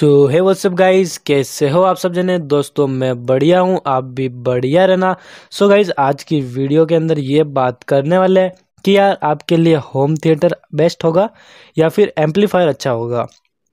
सो है what's up guys कैसे हो आप सब जने दोस्तों मैं बढ़िया हूँ आप भी बढ़िया रहना सो so गाइज आज की वीडियो के अंदर ये बात करने वाले हैं कि यार आपके लिए होम थिएटर बेस्ट होगा या फिर एम्पलीफायर अच्छा होगा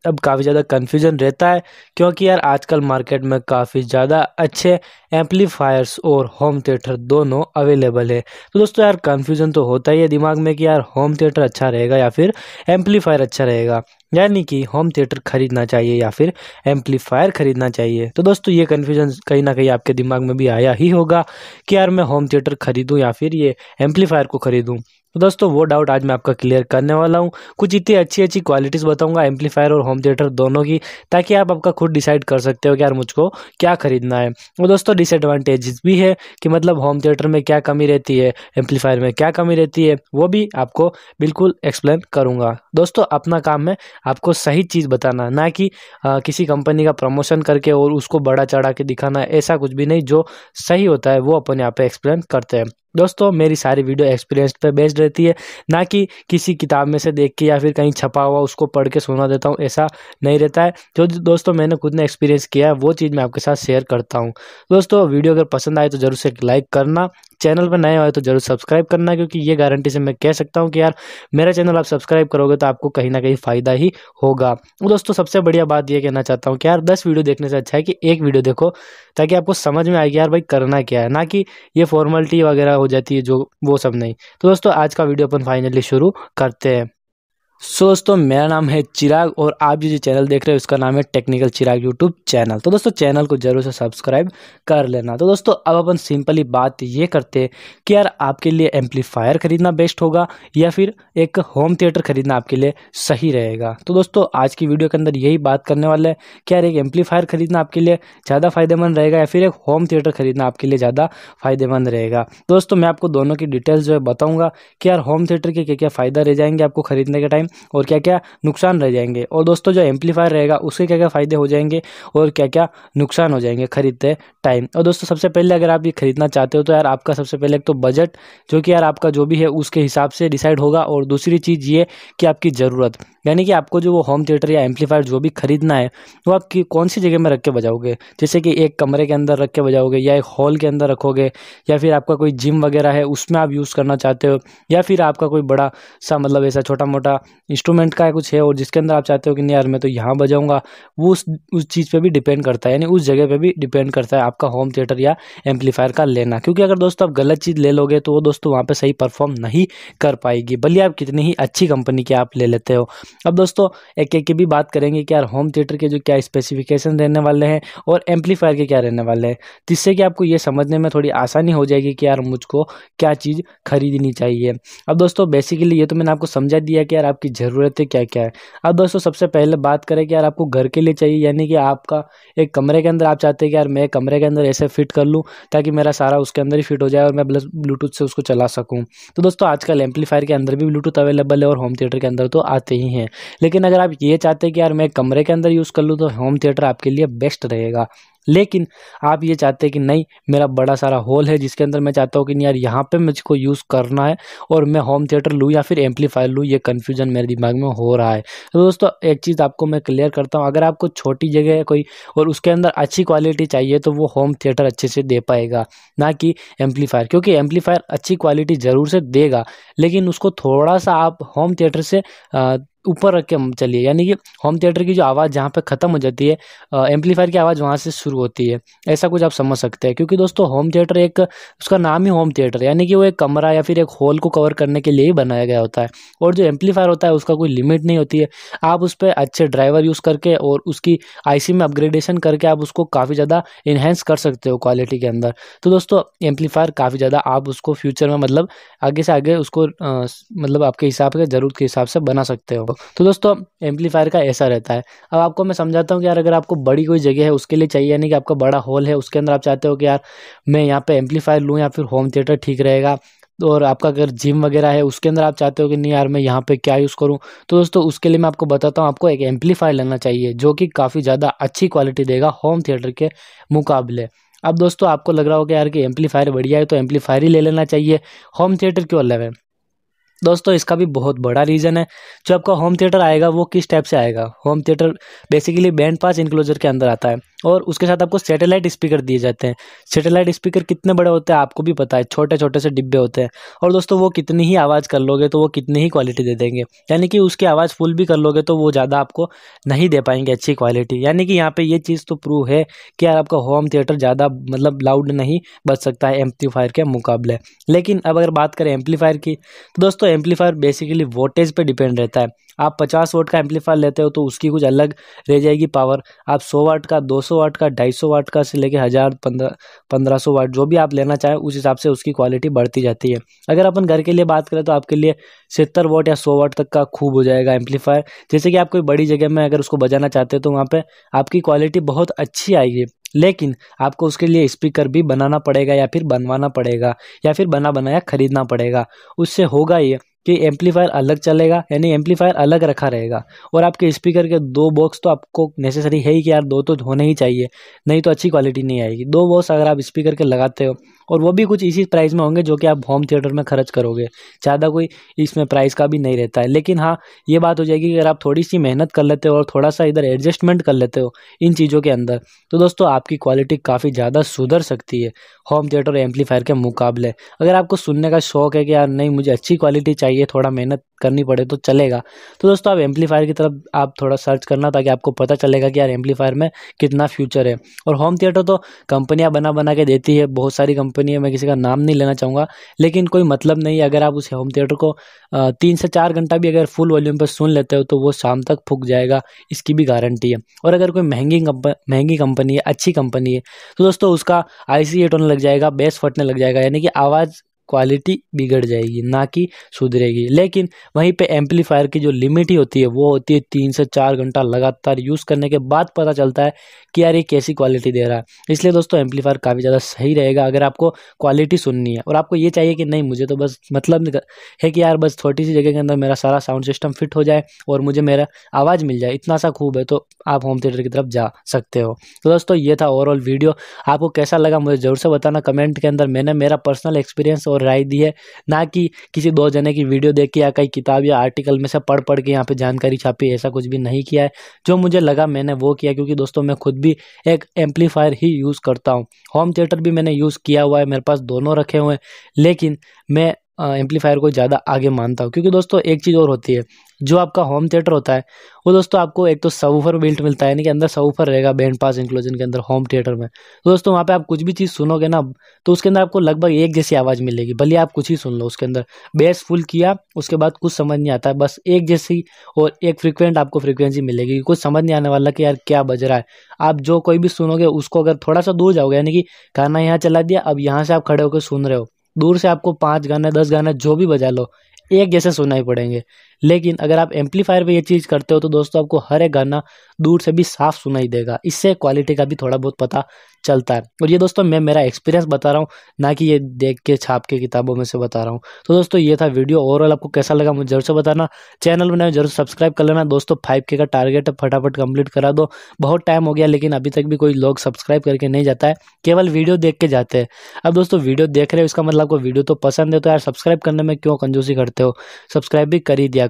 अब काफ़ी ज़्यादा कन्फ्यूजन रहता है क्योंकि यार आजकल मार्केट में काफ़ी ज़्यादा अच्छे एम्पलीफायर्स और होम थिएटर दोनों अवेलेबल है तो दोस्तों यार कन्फ्यूजन तो होता ही है दिमाग में कि यार होम थिएटर अच्छा रहेगा या फिर एम्पलीफायर अच्छा रहेगा यानी कि होम थिएटर खरीदना चाहिए या फिर एम्पलीफायर खरीदना चाहिए तो दोस्तों ये कन्फ्यूजन कहीं ना कहीं आपके दिमाग में भी आया ही होगा कि यार मैं होम थिएटर खरीदूँ या फिर ये एम्पलीफायर को खरीदूँ तो दोस्तों वो डाउट आज मैं आपका क्लियर करने वाला हूँ कुछ इतनी अच्छी अच्छी क्वालिटीज़ बताऊंगा एम्पलीफायर और होम थिएटर दोनों की ताकि आप आपका खुद डिसाइड कर सकते हो कि यार मुझको क्या खरीदना है और तो दोस्तों डिसएडवांटेजेस भी है कि मतलब होम थिएटर में क्या कमी रहती है एम्पलीफायर में क्या कमी रहती है वो भी आपको बिल्कुल एक्सप्लेन करूँगा दोस्तों अपना काम है आपको सही चीज़ बताना ना कि आ, किसी कंपनी का प्रमोशन करके और उसको बड़ा चढ़ा के दिखाना ऐसा कुछ भी नहीं जो सही होता है वो अपन यहाँ पे एक्सप्लेन करते हैं दोस्तों मेरी सारी वीडियो एक्सपीरियंस पे बेस्ड रहती है ना कि किसी किताब में से देख के या फिर कहीं छपा हुआ उसको पढ़ के सुना देता हूँ ऐसा नहीं रहता है जो दोस्तों मैंने खुद ने एक्सपीरियंस किया है वो चीज़ मैं आपके साथ शेयर करता हूँ दोस्तों दोस्तों वीडियो अगर पसंद आए तो ज़रूर से लाइक करना चैनल पर नए आए तो ज़रूर सब्सक्राइब करना क्योंकि ये गारंटी से मैं कह सकता हूँ कि यार मेरा चैनल आप सब्सक्राइब करोगे तो आपको कहीं ना कहीं फ़ायदा ही होगा दोस्तों सबसे बढ़िया बात ये कहना चाहता हूँ कि यार दस वीडियो देखने से अच्छा है कि एक वीडियो देखो ताकि आपको समझ में आएगी यार भाई करना क्या है ना कि ये फॉर्मेलिटी वगैरह हो जाती है जो वो सब नहीं तो दोस्तों आज का वीडियो अपन फाइनली शुरू करते हैं सो so, दोस्तों मेरा नाम है चिराग और आप जो चैनल देख रहे हो उसका नाम है टेक्निकल चिराग यूट्यूब चैनल तो दोस्तों चैनल को जरूर से सब्सक्राइब कर लेना तो दोस्तों अब अपन सिंपली बात ये करते हैं कि यार आपके लिए एम्पलीफायर खरीदना बेस्ट होगा या फिर एक होम थिएटर खरीदना आपके लिए सही रहेगा तो दोस्तों आज की वीडियो के अंदर यही बात करने वाला है कि यार एक एम्पलीफायर खरीदना आपके लिए ज़्यादा फायदेमंद रहेगा या फिर एक होम थिएटर खरीदना आपके लिए ज़्यादा फायदेमंद रहेगा दोस्तों मैं आपको दोनों की डिटेल्स जो है बताऊँगा कि यार होम थिएटर के क्या क्या फ़ायदा रह जाएंगे आपको खरीदने के टाइम और क्या क्या नुकसान रह जाएंगे और दोस्तों जो एम्पलीफायर रहेगा उसके क्या क्या फ़ायदे हो जाएंगे और क्या क्या नुकसान हो जाएंगे खरीदते टाइम और दोस्तों सबसे पहले अगर आप ये खरीदना चाहते हो तो यार आपका सबसे पहले एक तो बजट जो कि यार आपका जो भी है उसके हिसाब से डिसाइड होगा और दूसरी चीज़ ये कि आपकी ज़रूरत यानी कि आपको जो वो होम थिएटर या एम्पलीफायर जो भी खरीदना है वो आप कौन सी जगह में रख के बजाओगे जैसे कि एक कमरे के अंदर रख के बजाओगे या एक हॉल के अंदर रखोगे या फिर आपका कोई जिम वगैरह है उसमें आप यूज़ करना चाहते हो या फिर आपका कोई बड़ा सा मतलब ऐसा छोटा मोटा इंस्ट्रूमेंट का कुछ है और जिसके अंदर आप चाहते हो कि नहीं यार मैं तो यहाँ बजाऊंगा वो उस उस चीज़ पे भी डिपेंड करता है यानी उस जगह पे भी डिपेंड करता है आपका होम थिएटर या एम्पलीफायर का लेना क्योंकि अगर दोस्तों आप गलत चीज़ ले लोगे तो वो दोस्तों वहाँ पर सही परफॉर्म नहीं कर पाएगी भले आप कितनी ही अच्छी कंपनी की आप ले लेते हो अब दोस्तों एक एक की भी बात करेंगे कि यार होम थिएटर के जो क्या स्पेसिफिकेशन रहने वाले हैं और एम्पलीफायर के क्या रहने वाले हैं जिससे तो कि आपको ये समझने में थोड़ी आसानी हो जाएगी कि यार मुझको क्या चीज़ खरीदनी चाहिए अब दोस्तों बेसिकली ये तो मैंने आपको समझा दिया कि यार आपकी ज़रूरतें क्या क्या है अब दोस्तों सबसे पहले बात करें कि यार आपको घर के लिए चाहिए यानी कि आपका एक कमरे के अंदर आप चाहते हैं कि यार मैं कमरे के अंदर ऐसे फिट कर लूँ ताकि मेरा सारा उसके अंदर ही फिट हो जाए और मैं ब्लूटूथ से उसको चला सकूँ तो दोस्तों आजकल एम्पलीफायर के अंदर भी ब्लूटूथ अवेलेबल है और होम थिएटर के अंदर तो आते ही हैं लेकिन अगर आप ये चाहते हैं कि यार मैं कमरे के अंदर यूज़ कर लूँ तो होम थिएटर आपके लिए बेस्ट रहेगा लेकिन आप ये चाहते हैं कि नहीं मेरा बड़ा सारा हॉल है जिसके अंदर मैं चाहता हूँ कि नहीं यार यहाँ पे मुझको यूज़ करना है और मैं होम थिएटर लूँ या फिर एम्पलीफायर लूँ ये कन्फ्यूजन मेरे दिमाग में हो रहा है तो दोस्तों एक चीज़ आपको मैं क्लियर करता हूँ अगर आपको छोटी जगह है कोई और उसके अंदर अच्छी क्वालिटी चाहिए तो वो होम थिएटर अच्छे से दे पाएगा ना कि एम्पलीफायर क्योंकि एम्पलीफायर अच्छी क्वालिटी ज़रूर से देगा लेकिन उसको थोड़ा सा आप होम थिएटर से ऊपर रख के हम चलिए यानी कि होम थिएटर की जो आवाज़ जहाँ पे ख़त्म हो जाती है एम्पलीफायर की आवाज़ वहाँ से शुरू होती है ऐसा कुछ आप समझ सकते हैं क्योंकि दोस्तों होम थिएटर एक उसका नाम ही होम थिएटर यानी कि वो एक कमरा या फिर एक हॉल को कवर करने के लिए ही बनाया गया होता है और जो एम्पलीफायर होता है उसका कोई लिमिट नहीं होती है आप उस पर अच्छे ड्राइवर यूज़ करके और उसकी आई में अपग्रेडेशन करके आप उसको काफ़ी ज़्यादा इन्हेंस कर सकते हो क्वालिटी के अंदर तो दोस्तों एम्पलीफायर काफ़ी ज़्यादा आप उसको फ्यूचर में मतलब आगे से आगे उसको मतलब आपके हिसाब के ज़रूरत के हिसाब से बना सकते हो आपको तो दोस्तों एम्पलीफायर का ऐसा रहता है अब आपको मैं समझाता हूँ कि यार अगर आपको बड़ी कोई जगह है उसके लिए चाहिए यानी कि आपका बड़ा हॉल है उसके अंदर आप चाहते हो कि यार मैं यहाँ पर एम्पलीफायर लूँ या फिर होम थिएटर ठीक रहेगा और आपका अगर जिम वगैरह है उसके अंदर आप चाहते हो कि नहीं यार मैं यहाँ पे क्या यूज़ करूँ तो दोस्तों उसके लिए मैं आपको बताता हूँ आपको एक एम्पलीफायर लेना चाहिए जो कि काफ़ी ज़्यादा अच्छी क्वालिटी देगा होम थिएटर के मुकाबले अब दोस्तों आपको लग रहा होगा यार कि एम्पलीफायर बढ़िया है तो एम्पलीफायर ही ले लेना चाहिए होम थिएटर क्यों लेवें दोस्तों इसका भी बहुत बड़ा रीज़न है जो आपका होम थिएटर आएगा वो किस टाइप से आएगा home theatre basically band pass enclosure के अंदर आता है और उसके साथ आपको सैटेलाइट स्पीकर दिए जाते हैं सैटेलाइट स्पीकर कितने बड़े होते हैं आपको भी पता है छोटे छोटे से डिब्बे होते हैं और दोस्तों वो कितनी ही आवाज़ कर लोगे तो वो कितनी ही क्वालिटी दे देंगे यानी कि उसकी आवाज़ फुल भी कर लोगे तो वो ज़्यादा आपको नहीं दे पाएंगे अच्छी क्वालिटी यानी कि यहाँ पर ये चीज़ तो प्रूव है कि यार आपका होम थिएटर ज़्यादा मतलब लाउड नहीं बच सकता है एम्पलीफायर के मुकाबले लेकिन अब अगर बात करें एम्पलीफायर की तो दोस्तों एम्पलीफायर बेसिकली वोल्टेज पर डिपेंड रहता है आप पचास वोट का एम्पलीफायर लेते हो तो उसकी कुछ अलग रह जाएगी पावर आप सौ वाट का दो सौ वाट का ढाई सौ वाट का से लेके हज़ार पंद्रह पंद्रह सौ वाट जो भी आप लेना चाहें उस हिसाब से उसकी क्वालिटी बढ़ती जाती है अगर अपन घर के लिए बात करें तो आपके लिए सत्तर वाट या सौ वाट तक का खूब हो जाएगा एम्पलीफायर जैसे कि आप कोई बड़ी जगह में अगर उसको बजाना चाहते हो तो वहाँ पर आपकी क्वालिटी बहुत अच्छी आएगी लेकिन आपको उसके लिए स्पीकर भी बनाना पड़ेगा या फिर बनवाना पड़ेगा या फिर बना बनाया ख़रीदना पड़ेगा उससे होगा ये कि एम्पलीफायर अलग चलेगा यानी एम्पलीफायर अलग रखा रहेगा और आपके स्पीकर के दो बॉक्स तो आपको नेसेसरी है ही कि यार दो तो होने ही चाहिए नहीं तो अच्छी क्वालिटी नहीं आएगी दो बॉक्स अगर आप स्पीकर के लगाते हो और वो भी कुछ इसी प्राइस में होंगे जो कि आप होम थिएटर में खर्च करोगे ज़्यादा कोई इसमें प्राइस का भी नहीं रहता है लेकिन हाँ ये बात हो जाएगी कि अगर आप थोड़ी सी मेहनत कर लेते हो और थोड़ा सा इधर एडजस्टमेंट कर लेते हो इन चीज़ों के अंदर तो दोस्तों आपकी क्वालिटी काफ़ी ज़्यादा सुधर सकती है होम थिएटर एम्पलीफायर के मुकाबले अगर आपको सुनने का शौक है कि यार नहीं मुझे अच्छी क्वालिटी चाहिए चाहिए थोड़ा मेहनत करनी पड़े तो चलेगा तो दोस्तों आप एम्पलीफायर की तरफ आप थोड़ा सर्च करना ताकि आपको पता चलेगा कि यार एम्पलीफायर में कितना फ्यूचर है और होम थिएटर तो कंपनियां बना बना के देती है बहुत सारी कंपनी है मैं किसी का नाम नहीं लेना चाहूँगा लेकिन कोई मतलब नहीं अगर आप उस होम थिएटर को तीन से चार घंटा भी अगर फुल वॉल्यूम पर सुन लेते हो तो वो शाम तक फूक जाएगा इसकी भी गारंटी है और अगर कोई महंगी महंगी कंपनी है अच्छी कंपनी है तो दोस्तों उसका आई सी लग जाएगा बेस फटने लग जाएगा यानी कि आवाज़ क्वालिटी बिगड़ जाएगी ना कि सुधरेगी लेकिन वहीं पे एम्पलीफायर की जो लिमिट ही होती है वो होती है तीन से चार घंटा लगातार यूज़ करने के बाद पता चलता है कि यार ये कैसी क्वालिटी दे रहा है इसलिए दोस्तों एम्पलीफायर काफ़ी ज़्यादा सही रहेगा अगर आपको क्वालिटी सुननी है और आपको ये चाहिए कि नहीं मुझे तो बस मतलब है कि यार बस छोटी सी जगह के अंदर मेरा सारा साउंड सिस्टम फिट हो जाए और मुझे मेरा आवाज़ मिल जाए इतना सा खूब है तो आप होम थिएटर की तरफ जा सकते हो तो दोस्तों ये था ओवरऑल वीडियो आपको कैसा लगा मुझे ज़रूर से बताना कमेंट के अंदर मैंने मेरा पर्सनल एक्सपीरियंस और और राय दी है ना कि किसी दो जने की वीडियो देख के या कई किताब या आर्टिकल में से पढ़ पढ़ के यहाँ पे जानकारी छापी ऐसा कुछ भी नहीं किया है जो मुझे लगा मैंने वो किया क्योंकि दोस्तों मैं खुद भी एक एम्पलीफायर ही यूज़ करता हूँ होम थिएटर भी मैंने यूज़ किया हुआ है मेरे पास दोनों रखे हुए हैं लेकिन मैं एम्पलीफायर को ज़्यादा आगे मानता हूँ क्योंकि दोस्तों एक चीज़ और होती है जो आपका होम थिएटर होता है वो दोस्तों आपको एक तो सबूफर बिल्ट मिलता है यानी कि अंदर सबूफर रहेगा बैंड पास इंक्लोजन के अंदर होम थिएटर में तो दोस्तों वहाँ पे आप कुछ भी चीज़ सुनोगे ना तो उसके अंदर आपको लगभग एक जैसी आवाज़ मिलेगी भले आप कुछ ही सुन लो उसके अंदर बेस फुल किया उसके बाद कुछ समझ नहीं आता बस एक जैसी और एक फ्रिक्वेंट आपको फ्रिक्वेंसी मिलेगी कुछ समझ नहीं आने वाला कि यार क्या बज रहा है आप जो कोई भी सुनोगे उसको अगर थोड़ा सा दूर जाओगे यानी कि गाना यहाँ चला दिया अब यहाँ से आप खड़े होकर सुन रहे हो दूर से आपको पाँच गाने दस गाने जो भी बजा लो एक जैसे सुनाई पड़ेंगे लेकिन अगर आप एम्पलीफायर पे ये चीज़ करते हो तो दोस्तों आपको हर एक गाना दूर से भी साफ सुनाई देगा इससे क्वालिटी का भी थोड़ा बहुत पता चलता है और ये दोस्तों मैं मेरा एक्सपीरियंस बता रहा हूँ ना कि ये देख के छाप के किताबों में से बता रहा हूँ तो दोस्तों ये था वीडियो ओवरऑल आपको कैसा लगा मुझे जरूर से बताना चैनल बनाए जरूर सब्सक्राइब कर लेना दोस्तों फाइव के का टारगेट फटाफट कंप्लीट करा दो बहुत टाइम हो गया लेकिन अभी तक भी कोई लोग सब्सक्राइब करके नहीं जाता है केवल वीडियो देख के जाते हैं अब दोस्तों वीडियो देख रहे हो इसका मतलब आपको वीडियो तो पसंद है तो यार सब्सक्राइब करने में क्यों कंजूसी करते हो सब्सक्राइब भी कर ही दिया